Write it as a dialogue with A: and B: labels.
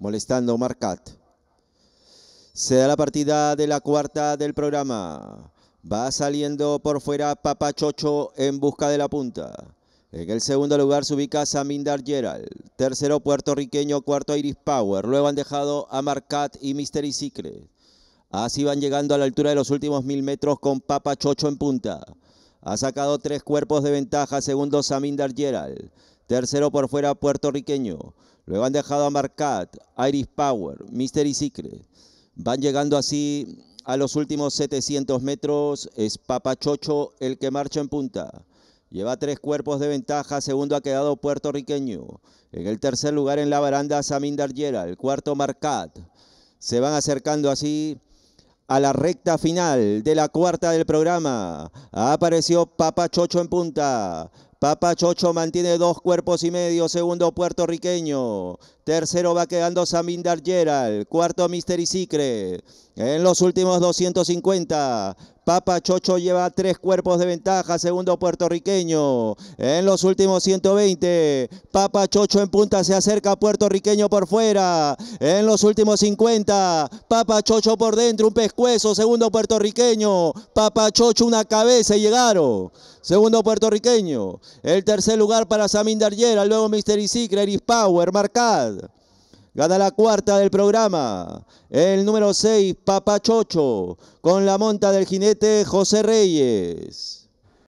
A: molestando Marcat. Se da la partida de la cuarta del programa. Va saliendo por fuera Papachocho en busca de la punta. En el segundo lugar se ubica Samindar Gerald. Tercero puertorriqueño, cuarto Iris Power. Luego han dejado a Marcat y Mystery Secret. Así van llegando a la altura de los últimos mil metros con Chocho en punta. Ha sacado tres cuerpos de ventaja, segundo Samindar Gerald. Tercero por fuera puertorriqueño. Luego han dejado a Marcat, Iris Power, Mystery Secret. Van llegando así a los últimos 700 metros. Es Papachocho el que marcha en punta. Lleva tres cuerpos de ventaja. Segundo ha quedado puertorriqueño. En el tercer lugar en la baranda Samin Darguera. El cuarto Marcat. Se van acercando así a la recta final de la cuarta del programa apareció Papa Chocho en punta. Papa Chocho mantiene dos cuerpos y medio, segundo puertorriqueño. Tercero va quedando Samindar Gerald, cuarto Mystery Secret. En los últimos 250, Papa Chocho lleva tres cuerpos de ventaja, segundo puertorriqueño. En los últimos 120, Papa Chocho en punta se acerca puertorriqueño por fuera. En los últimos 50, Papa Chocho por dentro, un pescuezo, segundo puertorriqueño. Papa Chocho una cabeza y llegaron. Segundo puertorriqueño. El tercer lugar para Samin Yera, luego Mister Isik, Eris Power, Marcad. Gana la cuarta del programa. El número 6, Papachocho, con la monta del jinete José Reyes.